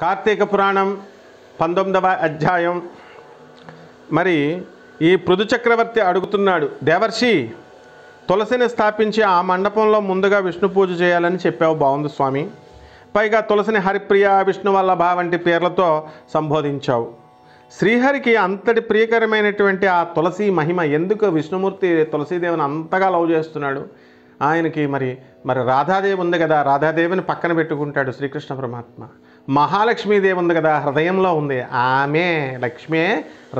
కార్తీక పురాణం పంతొమ్మిదవ అధ్యాయం మరి ఈ పృథు చక్రవర్తి అడుగుతున్నాడు దేవర్షి తులసిని స్థాపించి ఆ మండపంలో ముందుగా విష్ణు పూజ చేయాలని చెప్పావు బాగుంది స్వామి పైగా తులసిని హరిప్రియ విష్ణు వల్లభ వంటి పేర్లతో సంబోధించావు శ్రీహరికి అంతటి ప్రియకరమైనటువంటి ఆ తులసి మహిమ ఎందుకు విష్ణుమూర్తి తులసీదేవిని అంతగా లవ్ చేస్తున్నాడు ఆయనకి మరి మరి రాధాదేవి ఉంది కదా రాధాదేవిని పక్కన పెట్టుకుంటాడు శ్రీకృష్ణ పరమాత్మ మహాలక్ష్మీదేవి ఉంది కదా హృదయంలో ఉంది ఆమె లక్ష్మే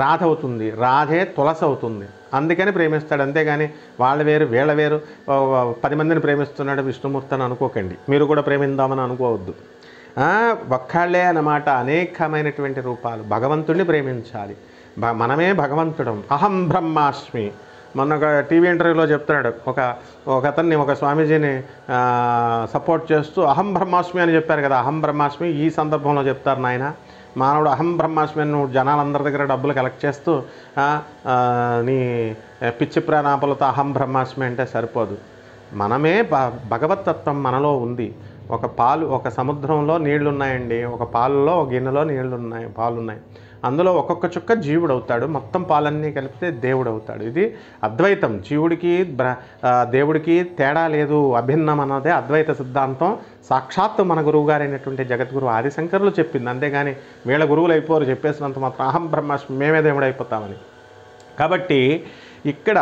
రాధ అవుతుంది రాధే తులస అవుతుంది అందుకని ప్రేమిస్తాడు అంతేగాని వాళ్ళ వేరు వీళ్ళ వేరు పది మందిని ప్రేమిస్తున్నాడు విష్ణుమూర్తి అని అనుకోకండి మీరు కూడా ప్రేమిందామని అనుకోవద్దు ఒక్కళ్ళే అన్నమాట అనేకమైనటువంటి రూపాలు భగవంతుడిని ప్రేమించాలి మనమే భగవంతుడం అహం బ్రహ్మాస్మి మొన్న ఒక టీవీ ఇంటర్వ్యూలో చెప్తున్నాడు ఒక ఒక అతన్ని ఒక స్వామీజీని సపోర్ట్ చేస్తూ అహం బ్రహ్మాస్మి అని చెప్పారు కదా అహం బ్రహ్మాస్మి ఈ సందర్భంలో చెప్తారు నాయన మానవుడు అహం బ్రహ్మాస్మి అని జనాలందరి దగ్గర డబ్బులు కలెక్ట్ చేస్తూ నీ పిచ్చి ప్రాణాపలతో అహం బ్రహ్మాస్మి అంటే సరిపోదు మనమే భ భగవతత్వం మనలో ఉంది ఒక పాలు ఒక సముద్రంలో నీళ్లున్నాయండి ఒక పాలలో ఒక గిన్నెలో నీళ్లున్నాయి పాలున్నాయి అందులో ఒక్కొక్క చుక్క జీవుడవుతాడు మొత్తం పాలన్నీ కలిపితే దేవుడవుతాడు ఇది అద్వైతం జీవుడికి దేవుడికి తేడా లేదు అభిన్నం అన్నదే అద్వైత సిద్ధాంతం సాక్షాత్తు మన గురువు గారైనటువంటి జగద్గురు ఆదిశంకర్లు చెప్పింది అంతేగాని వీళ్ళ గురువులు అయిపోరు చెప్పేసినంత మాత్రం అహం బ్రహ్మాస్మి మేమే దేవుడు అయిపోతామని కాబట్టి ఇక్కడ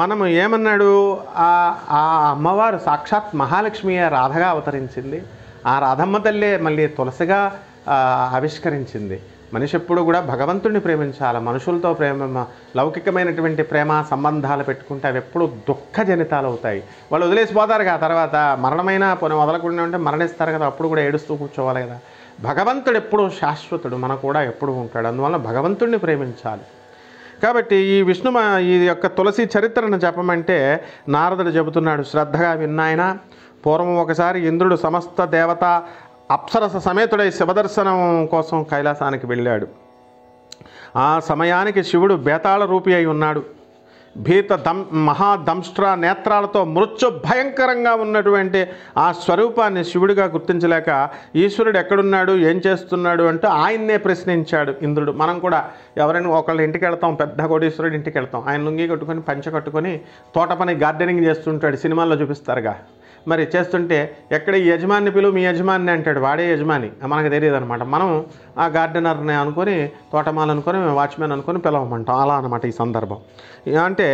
మనము ఏమన్నాడు ఆ అమ్మవారు సాక్షాత్ మహాలక్ష్మి రాధగా అవతరించింది ఆ రాధమ్మ తల్లే మళ్ళీ తులసిగా ఆవిష్కరించింది మనిషి ఎప్పుడు కూడా భగవంతుడిని ప్రేమించాలి మనుషులతో ప్రేమ లౌకికమైనటువంటి ప్రేమ సంబంధాలు పెట్టుకుంటే అవి ఎప్పుడు దుఃఖజనితాలు అవుతాయి వాళ్ళు వదిలేసిపోతారు కదా తర్వాత మరణమైన పోనీ వదలకుండా ఉంటే మరణిస్తారు కదా అప్పుడు కూడా ఏడుస్తూ కూర్చోవాలి కదా భగవంతుడు ఎప్పుడూ శాశ్వతుడు మన కూడా ఎప్పుడు ఉంటాడు అందువల్ల భగవంతుడిని ప్రేమించాలి కాబట్టి ఈ విష్ణు ఈ యొక్క తులసి చరిత్రను చెప్పమంటే నారదుడు చెబుతున్నాడు శ్రద్ధగా విన్నాయన పూర్వం ఒకసారి ఇంద్రుడు సమస్త దేవత అప్సరస సమేతుడై శివదర్శనం కోసం కైలాసానికి వెళ్ళాడు ఆ సమయానికి శివుడు బేతాళ రూపి అయి ఉన్నాడు భీత దం మహాదంష్ట్ర నేత్రాలతో మృత్యు భయంకరంగా ఉన్నటువంటి ఆ స్వరూపాన్ని శివుడిగా గుర్తించలేక ఈశ్వరుడు ఎక్కడున్నాడు ఏం చేస్తున్నాడు అంటూ ఆయన్నే ప్రశ్నించాడు ఇంద్రుడు మనం కూడా ఎవరైనా ఒకళ్ళ ఇంటికి వెళ్తాం పెద్ద కోటీశ్వరుడు ఇంటికి వెళ్తాం ఆయన లుంగి కట్టుకొని పంచ కట్టుకొని తోట పని గార్డెనింగ్ చేస్తుంటాడు సినిమాల్లో చూపిస్తారుగా మరి చేస్తుంటే ఎక్కడ యజమాని పిలువు మీ యజమాని అంటాడు వాడే యజమాని మనకు తెలియదు అనమాట మనం ఆ గార్డెనర్ని అనుకొని తోటమాల అనుకొని వాచ్మెన్ అనుకొని పిలవమంటాం అలా అనమాట ఈ సందర్భం అంటే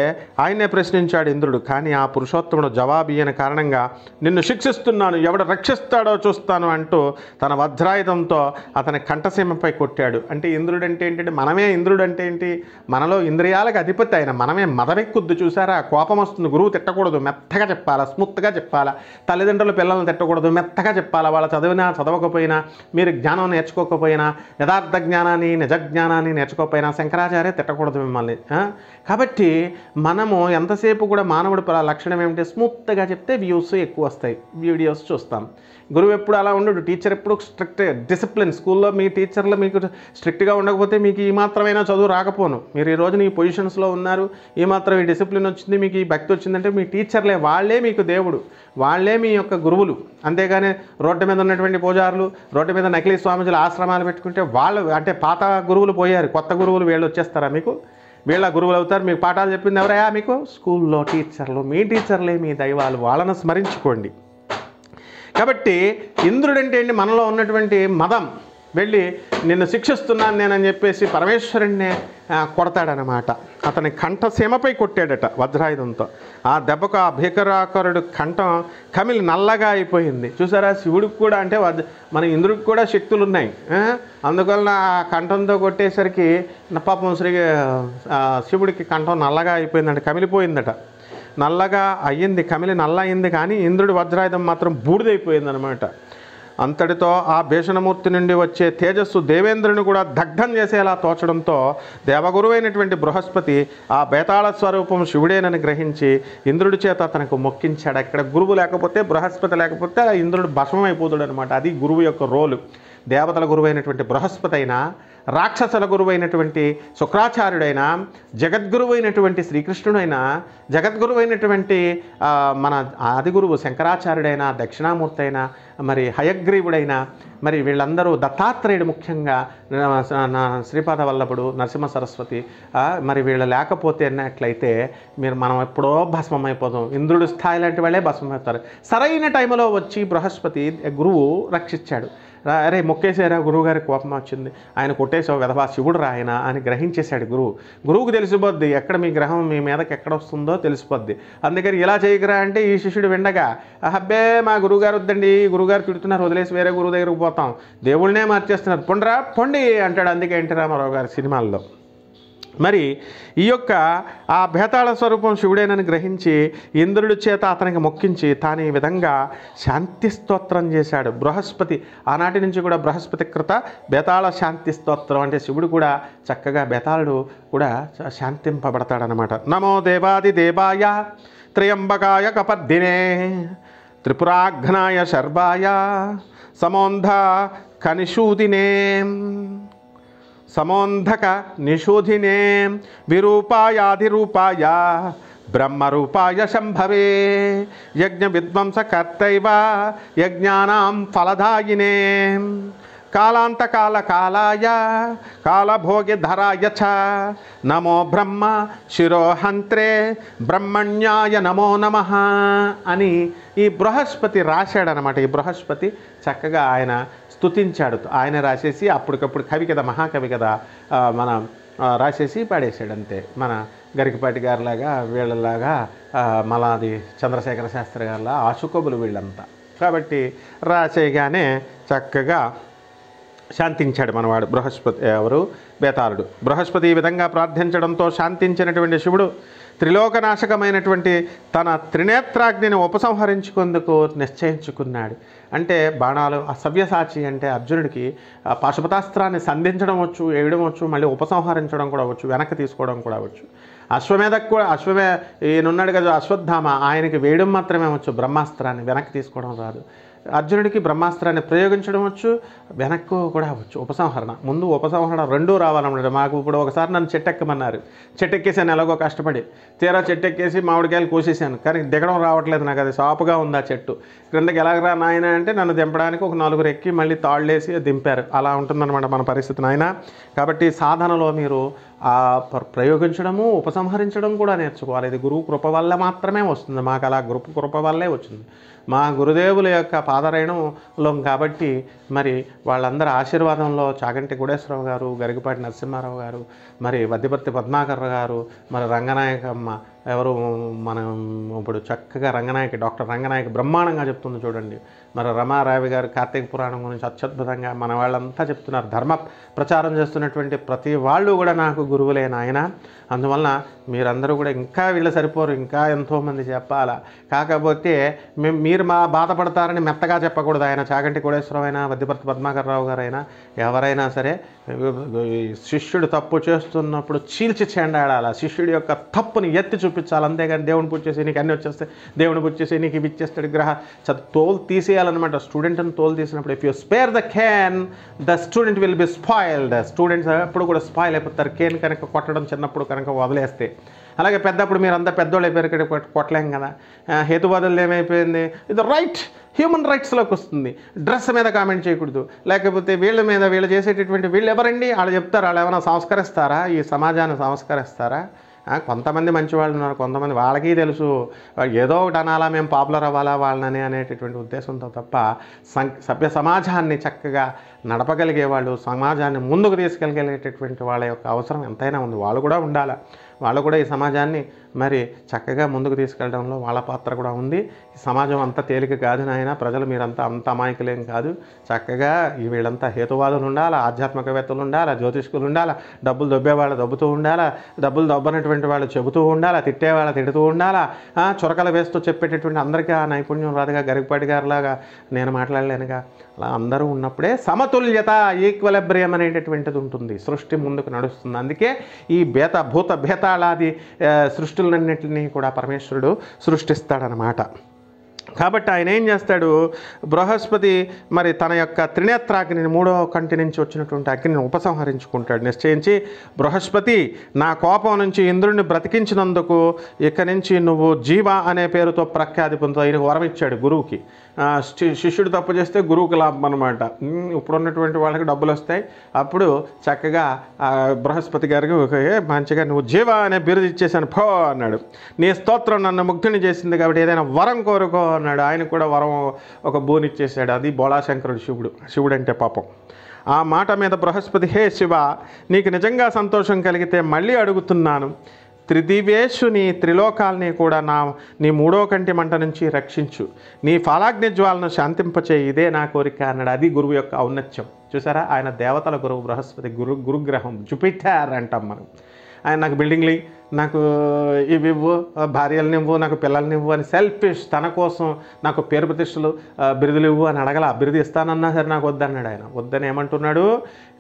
ఆయనే ప్రశ్నించాడు ఇంద్రుడు కానీ ఆ పురుషోత్తముడు జవాబు ఇయ్యని కారణంగా నిన్ను శిక్షిస్తున్నాను ఎవడు రక్షిస్తాడో చూస్తాను అంటూ తన వజ్రాయుధంతో అతని కంఠసీమపై కొట్టాడు అంటే ఇంద్రుడు అంటే ఏంటంటే మనమే ఇంద్రుడు అంటే ఏంటి మనలో ఇంద్రియాలకు అధిపతి ఆయన మనమే మదవెక్కుద్దు చూసారా కోపం వస్తుంది గురువు తిట్టకూడదు మెత్తగా చెప్పాలా స్మూత్గా చెప్పాలా తల్లిదండ్రులు పిల్లల్ని తిట్టకూడదు మెత్తగా చెప్పాలా వాళ్ళ చదివినా చదవకపోయినా మీరు జ్ఞానం నేర్చుకోకపోయినా యథార్థ జ్ఞానాన్ని నిజ జ్ఞానాన్ని నేర్చుకోకపోయినా శంకరాచార్య తిట్టకూడదు మిమ్మల్ని కాబట్టి మనము ఎంతసేపు కూడా మానవుడి లక్షణం ఏమిటి స్మూత్గా చెప్తే వ్యూస్ ఎక్కువ వస్తాయి వీడియోస్ చూస్తాం గురువు ఎప్పుడు అలా ఉండడు టీచర్ ఎప్పుడు స్ట్రిక్ట్ డిసిప్లిన్ స్కూల్లో మీ టీచర్లు మీకు స్ట్రిక్ట్గా ఉండకపోతే మీకు ఈ మాత్రమైనా చదువు రాకపోను మీరు ఈ రోజున ఈ పొజిషన్స్లో ఉన్నారు ఈ మాత్రం ఈ డిసిప్లిన్ వచ్చింది మీకు ఈ భక్తి వచ్చిందంటే మీ టీచర్లే వాళ్ళే మీకు దేవుడు వాళ్ళే మీ యొక్క గురువులు అంతేగాని రోడ్డు మీద ఉన్నటువంటి పూజారులు రోడ్డు మీద నకిలీ స్వామీజుల ఆశ్రమాలు పెట్టుకుంటే వాళ్ళు అంటే పాత గురువులు పోయారు కొత్త గురువులు వీళ్ళు వచ్చేస్తారా మీకు వీళ్ళ గురువులు అవుతారు మీకు పాఠాలు చెప్పింది ఎవరయ్యా మీకు స్కూల్లో టీచర్లు మీ టీచర్లే మీ దైవాలు వాళ్ళను స్మరించుకోండి కాబట్టి ఇంద్రుడంటే ఏంటి మనలో ఉన్నటువంటి మదం వెళ్ళి నిన్ను శిక్షిస్తున్నాను నేనని చెప్పేసి పరమేశ్వరుణ్ణి కొడతాడనమాట అతని కంఠసీమపై కొట్టాడట వజ్రాయుధంతో ఆ దెబ్బకు ఆ భీకరాకరుడు కంఠం కమిలి నల్లగా అయిపోయింది చూసారా శివుడికి కూడా అంటే వజ్ మన ఇంద్రుడికి కూడా శక్తులు ఉన్నాయి అందువలన ఆ కంఠంతో కొట్టేసరికి పాపం శ్రీ శివుడికి కంఠం నల్లగా అయిపోయిందంట కమిలిపోయిందట నల్లగా అయ్యింది కమిలి నల్ల అయింది కానీ ఇంద్రుడి వజ్రాయుధం మాత్రం బూడిదైపోయిందనమాట అంతటితో ఆ భీషణమూర్తి నుండి వచ్చే తేజస్సు దేవేంద్రుని కూడా దగ్ధం చేసేలా తోచడంతో దేవగురువైనటువంటి బృహస్పతి ఆ బేతాళ స్వరూపం శివుడేనని గ్రహించి ఇంద్రుడి చేత అతనికి మొక్కించాడు అక్కడ గురువు లేకపోతే బృహస్పతి లేకపోతే ఇంద్రుడు భస్మం అయిపోతాడు అనమాట అది గురువు యొక్క రోలు దేవతల గురువైనటువంటి అయినా రాక్షసుల గురువైనటువంటి శుక్రాచార్యుడైన జగద్గురువైనటువంటి శ్రీకృష్ణుడైన జగద్గురువైనటువంటి మన ఆదిగురువు శంకరాచార్యుడైనా దక్షిణామూర్తి అయినా మరి హయగ్రీవుడైనా మరి వీళ్ళందరూ దత్తాత్రేయుడు ముఖ్యంగా శ్రీపాద వల్లభుడు నరసింహ సరస్వతి మరి వీళ్ళు లేకపోతే అన్నట్లయితే మీరు మనం ఎప్పుడో భస్మం అయిపోదాం ఇంద్రుడు స్థాయి లాంటి వాళ్ళే భస్మం అవుతారు సరైన టైంలో వచ్చి బృహస్పతి గురువు రక్షించాడు అరే మొక్కేశారా గురువుగారి కోపం వచ్చింది ఆయన కొట్టేశావు విధవా శివుడు రాయన అని గ్రహించేశాడు గురువు గురువుకు తెలిసిపోద్ది ఎక్కడ మీ గ్రహం మీ మీదకి ఎక్కడ వస్తుందో తెలిసిపోద్ది అందుకని ఇలా చేయగరా అంటే ఈ శిష్యుడు విండగా అబ్బే మా గురువుగారు వద్దండి గురువుగారు తిడుతున్నారు వదిలేసి వేరే గురువు దగ్గరకు పోతాం దేవుళ్ళనే మార్చేస్తున్నారు పొండ్రా పొండి అంటాడు అందుకే ఎన్టీ రామారావు గారి సినిమాల్లో మరి ఈ యొక్క ఆ భేతాళ స్వరూపం శివుడేనని గ్రహించి ఇంద్రుడి చేత అతనికి మొక్కించి తాను ఈ విధంగా శాంతి స్తోత్రం చేశాడు బృహస్పతి ఆనాటి నుంచి కూడా బృహస్పతి కృత బేతాళ శాంతి స్తోత్రం అంటే శివుడు కూడా చక్కగా బేతాళుడు కూడా శాంతింపబడతాడనమాట నమో దేవాది దేవాయ త్రయంబకాయ కపద్దినే త్రిపురాఘ్నాయ శర్వాయ సమోంధ కనిషూదినే సమోంధక నిషూధినే విరూపాయాధిరూపాయ బ్రహ్మరూపాయ శంభవే యజ్ఞ విధ్వంసకర్తైవ యజ్ఞానాం ఫలదాయినే కాలాంతకాల కాలాయ కాలభోగిధరాయ చ నమో బ్రహ్మ శిరోహంత్రే బ్రహ్మణ్యాయ నమో నమ అని ఈ బృహస్పతి రాశాడనమాట ఈ బృహస్పతి చక్కగా ఆయన స్థుతించాడు ఆయన రాసేసి అప్పటికప్పుడు కవి కదా మహాకవి కదా మన రాసేసి పాడేశాడు అంతే మన గరికపాటి గారిలాగా వీళ్ళలాగా మలాది చంద్రశేఖర శాస్త్రి గారిలా ఆశుకబులు వీళ్ళంతా కాబట్టి రాసేయగానే చక్కగా శాంతించాడు మనవాడు బృహస్పతి ఎవరు బేతాళుడు బృహస్పతి ఈ విధంగా ప్రార్థించడంతో శాంతించినటువంటి శివుడు త్రిలోకనాశకమైనటువంటి తన త్రినేత్రాగ్నిని ఉపసంహరించుకుందుకు నిశ్చయించుకున్నాడు అంటే బాణాలు సవ్యసాచి అంటే అర్జునుడికి పాశుపతాస్త్రాన్ని సంధించడం వచ్చు వేయడం వచ్చు మళ్ళీ ఉపసంహరించడం కూడా వచ్చు వెనక్కి తీసుకోవడం కూడా వచ్చు అశ్వమేధకు కూడా అశ్వమే ఈయనున్నాడు కదా అశ్వత్థామ ఆయనకి వేయడం మాత్రమే వచ్చు బ్రహ్మాస్త్రాన్ని వెనక్కి తీసుకోవడం రాదు అర్జునుడికి బ్రహ్మాస్త్రాన్ని ప్రయోగించడం వచ్చు వెనక్కు కూడా అవ్వచ్చు ఉపసంహరణ ముందు ఉపసంహరణ రెండూ రావాలన్నమాట మాకు ఇప్పుడు ఒకసారి నన్ను చెట్టెక్కమన్నారు చెట్టెక్కేసాను ఎలాగో కష్టపడి తీరా చెట్టెక్కేసి మామిడికాయలు కోసేసాను కానీ దిగడం రావట్లేదు నాకు అది సాపుగా ఉంది ఆ చెట్టు క్రిందకి ఎలాగరా నాయన అంటే నన్ను దింపడానికి ఒక నలుగురు ఎక్కి మళ్ళీ తాళ్ళేసి దింపారు అలా ఉంటుందన్నమాట మన పరిస్థితి నాయన కాబట్టి సాధనలో మీరు ప్రయోగించడము ఉపసంహరించడం కూడా నేర్చుకోవాలి ఇది గురువు కృప వల్ల మాత్రమే వస్తుంది మాకు అలా గురు కృప వల్లే వచ్చింది మా గురుదేవుల యొక్క పాదరైణంలో కాబట్టి మరి వాళ్ళందరి ఆశీర్వాదంలో చాగంటి గుడేశ్వరరావు గారు గరిగిపాటి నరసింహారావు గారు మరి వద్దిపర్తి పద్మాకర్ర గారు మరి రంగనాయకమ్మ ఎవరు మనం ఇప్పుడు చక్కగా రంగనాయక డాక్టర్ రంగనాయక బ్రహ్మాండంగా చెప్తుంది చూడండి మరి రమారావి గారు కార్తీక పురాణం గురించి అత్యద్భుతంగా మన వాళ్ళంతా చెప్తున్నారు ధర్మ ప్రచారం చేస్తున్నటువంటి ప్రతి వాళ్ళు కూడా నాకు గురువులేన ఆయన అందువలన మీరందరూ కూడా ఇంకా వీళ్ళు సరిపోరు ఇంకా ఎంతోమంది చెప్పాలా కాకపోతే మేము మీరు మా బాధపడతారని మెత్తగా చెప్పకూడదు ఆయన చాగంటి అయినా వద్దిపర్తి పద్మాకర్రావు గారైనా ఎవరైనా సరే శిష్యుడు తప్పు చేస్తున్నప్పుడు చీల్చి చెండాడాల శిష్యుడి యొక్క తప్పుని ఎత్తి చూపి చూపించాలి అంతేగాని దేవుని పూజ చేసి నీకు అన్ని వచ్చేస్తాయి దేవుని పూజ చేసి నీకు ఇవి ఇచ్చేస్తాడు గ్రహ తోలు తీసేయాలన్నమాట స్టూడెంట్ని తోలు తీసినప్పుడు if you spare the cane the student will be spoiled students ఎప్పుడు కూడా స్పాయిల్ అయిపోతారు కేన్ కనుక కొట్టడం చిన్నప్పుడు కనుక వదిలేస్తే అలాగే పెద్దప్పుడు మీరు అంతా పెద్దోళ్ళు అయిపోయారు ఇక్కడ కొట్టలేం కదా హేతువాదులు ఏమైపోయింది ఇది రైట్ హ్యూమన్ రైట్స్లోకి వస్తుంది డ్రెస్ మీద కామెంట్ చేయకూడదు లేకపోతే వీళ్ళ మీద వీళ్ళు చేసేటటువంటి వీళ్ళు ఎవరండి వాళ్ళు చెప్తారు వాళ్ళు ఏమైనా సంస్కరిస్తారా ఈ సమాజాన్ని సంస్కరిస్తారా కొంతమంది మంచివాళ్ళు ఉన్నారు కొంతమంది వాళ్ళకి తెలుసు ఏదో ఒకటి అనాలా మేము పాపులర్ అవ్వాలా వాళ్ళని అనేటటువంటి ఉద్దేశంతో తప్ప సభ్య సమాజాన్ని చక్కగా నడపగలిగే వాళ్ళు సమాజాన్ని ముందుకు తీసుకెళ్ళగలిగేటటువంటి వాళ్ళ యొక్క అవసరం ఎంతైనా ఉంది వాళ్ళు కూడా ఉండాలి వాళ్ళు కూడా ఈ సమాజాన్ని మరి చక్కగా ముందుకు తీసుకెళ్ళడంలో వాళ్ళ పాత్ర కూడా ఉంది ఈ సమాజం అంత తేలిక కాదు నాయన ప్రజలు మీరంతా అంత అమాయకులేం కాదు చక్కగా వీళ్ళంతా హేతువాదులు ఉండాలా ఆధ్యాత్మికవేత్తలు ఉండాలా జ్యోతిష్కులు ఉండాలా డబ్బులు దొబ్బేవాళ్ళు దొబ్బుతూ ఉండాలా డబ్బులు దొబ్బనటువంటి వాళ్ళు చెబుతూ ఉండాలా తిట్టేవాళ్ళు తిడుతూ ఉండాలా చురకలు వేస్తూ చెప్పేటటువంటి అందరికీ ఆ నైపుణ్యం రాదుగా గరికపాటి గారిలాగా నేను మాట్లాడలేనుగా అలా అందరూ ఉన్నప్పుడే సమతుల్యత ఈక్వలబ్రియం అనేటటువంటిది ఉంటుంది సృష్టి ముందుకు నడుస్తుంది అందుకే ఈ బేత భూత భేత పాతాళాది సృష్టిలన్నింటినీ కూడా పరమేశ్వరుడు సృష్టిస్తాడనమాట కాబట్టి ఆయన ఏం చేస్తాడు బృహస్పతి మరి తన యొక్క త్రినేత్రాగ్నిని మూడో కంటి నుంచి వచ్చినటువంటి అగ్నిని ఉపసంహరించుకుంటాడు నిశ్చయించి బృహస్పతి నా కోపం నుంచి ఇంద్రుడిని బ్రతికించినందుకు ఇక్కడి నుంచి నువ్వు జీవ అనే పేరుతో ప్రఖ్యాతి పొందుతావు ఆయనకు వరం ఇచ్చాడు గురువుకి శిష్యుడు తప్పు చేస్తే గురువుకి లాభం అనమాట ఇప్పుడున్నటువంటి వాళ్ళకి డబ్బులు వస్తాయి అప్పుడు చక్కగా బృహస్పతి గారికి మంచిగా నువ్వు జీవ అనే బిరుదు ఇచ్చేసాను పో అన్నాడు నీ స్తోత్రం నన్ను ముగ్ధుని చేసింది కాబట్టి ఏదైనా వరం కోరుకో ఉన్నాడు ఆయన కూడా వరం ఒక బోనిచ్చేసాడు అది బోళాశంకరుడు శివుడు శివుడు అంటే పాపం ఆ మాట మీద బృహస్పతి హే శివ నీకు నిజంగా సంతోషం కలిగితే మళ్ళీ అడుగుతున్నాను త్రిదివేశుని త్రిలోకాల్ని కూడా నా నీ మూడో కంటి మంట నుంచి రక్షించు నీ ఫలాగ్ని జ్వాలను శాంతింపచే ఇదే నా కోరిక అన్నాడు అది గురువు యొక్క ఔన్నత్యం చూసారా ఆయన దేవతల గురువు బృహస్పతి గురు గురుగ్రహం జుపిటర్ అంటాం మనం ఆయన నాకు బిల్డింగ్లీ నాకు ఇవి ఇవ్వు భార్యలను ఇవ్వు నాకు పిల్లల్ని ఇవ్వు అని సెల్ఫిష్ తన కోసం నాకు పేరు ప్రతిష్టలు బిరుదులు ఇవ్వు అని అడగల అభివృద్ధి ఇస్తానన్నా సరే నాకు వద్దన్నాడు ఆయన వద్దని ఏమంటున్నాడు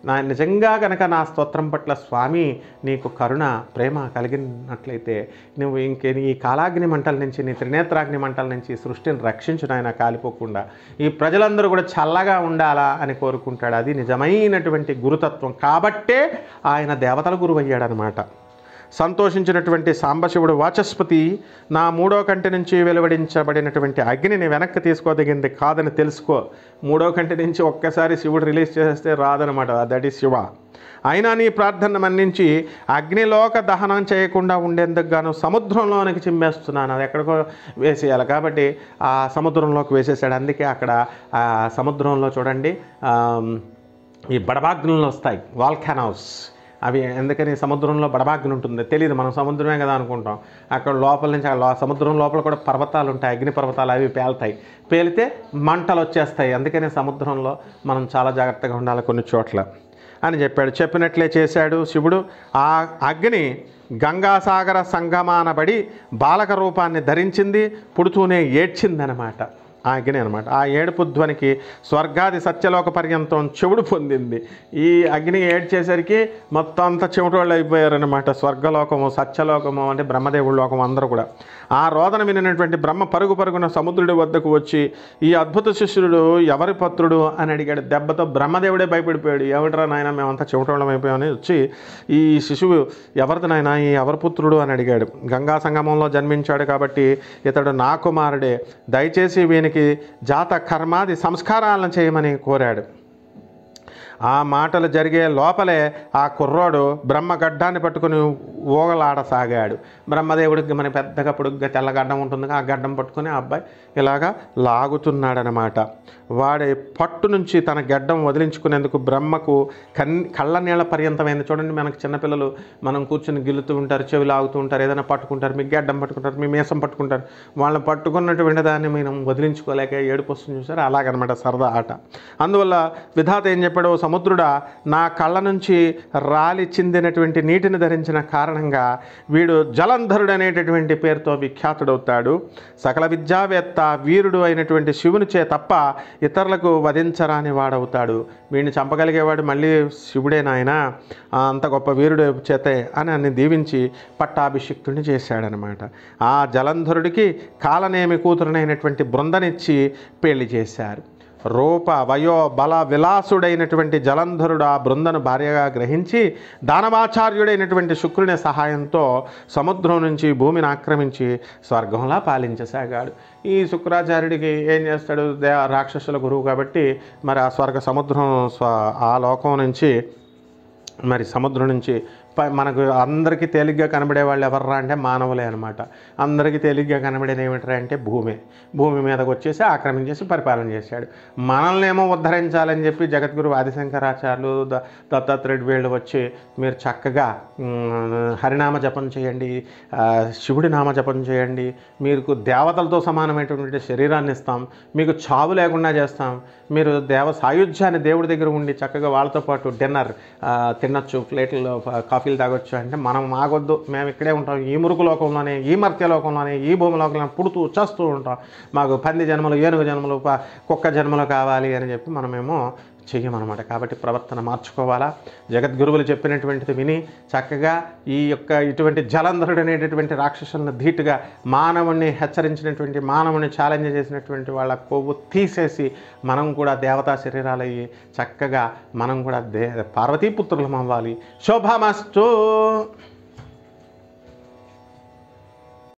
నా నిజంగా కనుక నా స్తోత్రం పట్ల స్వామి నీకు కరుణ ప్రేమ కలిగినట్లయితే నువ్వు ఇంకే ఈ కాలాగ్ని మంటల నుంచి నీ త్రినేత్రాగ్ని మంటల నుంచి సృష్టిని రక్షించు ఆయన కాలిపోకుండా ఈ ప్రజలందరూ కూడా చల్లగా ఉండాలా అని కోరుకుంటాడు అది నిజమైనటువంటి గురుతత్వం కాబట్టే ఆయన దేవతల గురువయ్యాడనమాట సంతోషించినటువంటి సాంబశివుడు వాచస్పతి నా మూడో కంటి నుంచి వెలువడించబడినటువంటి అగ్నిని వెనక్కి తీసుకోదగింది కాదని తెలుసుకో మూడో కంటి నుంచి ఒక్కసారి శివుడు రిలీజ్ చేస్తే రాదనమాట దట్ ఈస్ శివ అయినా నీ ప్రార్థన మన్నించి అగ్నిలోక దహనం చేయకుండా ఉండేందుకు గాను సముద్రంలోనికి చిమ్మేస్తున్నాను అది ఎక్కడికో వేసేయాలి కాబట్టి ఆ సముద్రంలోకి వేసేసాడు అందుకే అక్కడ సముద్రంలో చూడండి ఈ బడబాగ్నులు వస్తాయి వాల్కెనౌస్ అవి ఎందుకని సముద్రంలో బడబాగ్ని ఉంటుంది తెలియదు మనం సముద్రమే కదా అనుకుంటాం అక్కడ లోపల నుంచి ఆ సముద్రం లోపల కూడా పర్వతాలు ఉంటాయి అగ్ని పర్వతాలు అవి పేలుతాయి పేలితే మంటలు వచ్చేస్తాయి అందుకనే సముద్రంలో మనం చాలా జాగ్రత్తగా ఉండాలి కొన్ని చోట్ల అని చెప్పాడు చెప్పినట్లే చేశాడు శివుడు ఆ అగ్ని గంగాసాగర సంగమానబడి బాలక రూపాన్ని ధరించింది పుడుతూనే ఏడ్చిందనమాట అగ్ని అనమాట ఆ ఏడుపు ధ్వనికి స్వర్గాది సత్యలోక పర్యంతం చెవుడు పొందింది ఈ అగ్ని ఏడ్చేసరికి మొత్తం అంతా అయిపోయారు అయిపోయారనమాట స్వర్గలోకము సత్యలోకము అంటే బ్రహ్మదేవుడు లోకం అందరూ కూడా ఆ రోదన వినటువంటి బ్రహ్మ పరుగు పరుగున సముద్రుడి వద్దకు వచ్చి ఈ అద్భుత శిష్యుడు ఎవరి పత్రుడు అని అడిగాడు దెబ్బతో బ్రహ్మదేవుడే భయపడిపోయాడు ఎవడరా నాయన మేమంతా చెవిటోళ్ళం అయిపోయామని వచ్చి ఈ శిశువు ఎవరిది నాయన ఈ ఎవరి పుత్రుడు అని అడిగాడు గంగా సంగమంలో జన్మించాడు కాబట్టి ఇతడు నా కుమారుడే దయచేసి వీనికి వారికి జాత కర్మాది సంస్కారాలను చేయమని కోరాడు ఆ మాటలు జరిగే లోపలే ఆ కుర్రోడు బ్రహ్మగడ్డాన్ని పట్టుకుని ఊగలాడసాగాడు బ్రహ్మదేవుడికి మన పెద్దగా పొడుగ్గా తెల్లగడ్డం ఉంటుందిగా ఆ గడ్డం పట్టుకుని ఆ అబ్బాయి ఇలాగా లాగుతున్నాడనమాట వాడి పట్టు నుంచి తన గడ్డం వదిలించుకునేందుకు బ్రహ్మకు కన్ కళ్ళ నీళ్ళ పర్యంతమైంది చూడండి మనకు చిన్నపిల్లలు మనం కూర్చొని గిల్లుతూ ఉంటారు చెవి లాగుతూ ఉంటారు ఏదైనా పట్టుకుంటారు మీ గడ్డం పట్టుకుంటారు మీ మేసం పట్టుకుంటారు వాళ్ళని పట్టుకున్నటువంటి దాన్ని మేము వదిలించుకోలేక ఏడుపు వస్తుంది చూసారు అలాగనమాట సరదా ఆట అందువల్ల విధాత ఏం చెప్పాడు సముద్రుడా నా కళ్ళ నుంచి రాలి చిందినటువంటి నీటిని ధరించిన కారణం కారణంగా వీడు జలంధరుడు అనేటటువంటి పేరుతో విఖ్యాతుడవుతాడు సకల విద్యావేత్త వీరుడు అయినటువంటి శివుని చే తప్ప ఇతరులకు వధించరాని వాడవుతాడు వీడిని చంపగలిగేవాడు మళ్ళీ శివుడే నాయన అంత గొప్ప వీరుడు చేతే అని అన్ని దీవించి పట్టాభిషిక్తుడిని చేశాడనమాట ఆ జలంధరుడికి కాలనేమి కూతురునైనటువంటి బృందనిచ్చి పెళ్లి చేశారు రూప వయో బల విలాసుడైనటువంటి జలంధరుడు ఆ బృందను భార్యగా గ్రహించి దానవాచార్యుడైనటువంటి శుక్రుని సహాయంతో సముద్రం నుంచి భూమిని ఆక్రమించి స్వర్గంలా పాలించసాగాడు ఈ శుక్రాచార్యుడికి ఏం చేస్తాడు దే రాక్షసుల గురువు కాబట్టి మరి ఆ స్వర్గ సముద్రం ఆ లోకం నుంచి మరి సముద్రం నుంచి మనకు అందరికీ తేలిగ్గా కనబడే వాళ్ళు ఎవర్రా అంటే మానవులే అనమాట అందరికీ తేలిగ్గా కనబడేది ఏమిట్రా అంటే భూమి భూమి మీదకు వచ్చేసి ఆక్రమించేసి పరిపాలన చేశాడు ఏమో ఉద్ధరించాలని చెప్పి జగద్గురు ఆదిశంకరాచార్యులు దత్తాత్రేయుడు వీళ్ళు వచ్చి మీరు చక్కగా హరినామ జపం చేయండి శివుడి నామ జపం చేయండి మీకు దేవతలతో సమానమైనటువంటి శరీరాన్ని ఇస్తాం మీకు చావు లేకుండా చేస్తాం మీరు దేవ సాయుధ్యాన్ని దేవుడి దగ్గర ఉండి చక్కగా వాళ్ళతో పాటు డిన్నర్ తినచ్చు ప్లేట్లో కాఫీ కాఫీలు తాగొచ్చు అంటే మనం ఆగొద్దు మేము ఇక్కడే ఉంటాం ఈ మురుకు లోకంలోనే ఈ మర్త్య లోకంలోనే ఈ భూమి లోకంలో పుడుతూ వచ్చేస్తూ ఉంటాం మాకు పంది జన్మలు ఏనుగు జన్మలు కుక్క జన్మలు కావాలి అని చెప్పి మనమేమో చేయమన్నమాట కాబట్టి ప్రవర్తన మార్చుకోవాలా జగద్గురువులు చెప్పినటువంటిది విని చక్కగా ఈ యొక్క ఇటువంటి జలంధరుడు అనేటటువంటి రాక్షసులను ధీటుగా మానవుణ్ణి హెచ్చరించినటువంటి మానవుని ఛాలెంజ్ చేసినటువంటి వాళ్ళ కొవ్వు తీసేసి మనం కూడా దేవతా శరీరాలు అయ్యి చక్కగా మనం కూడా దే పార్వతీపుత్రులం అవ్వాలి శోభామస్తూ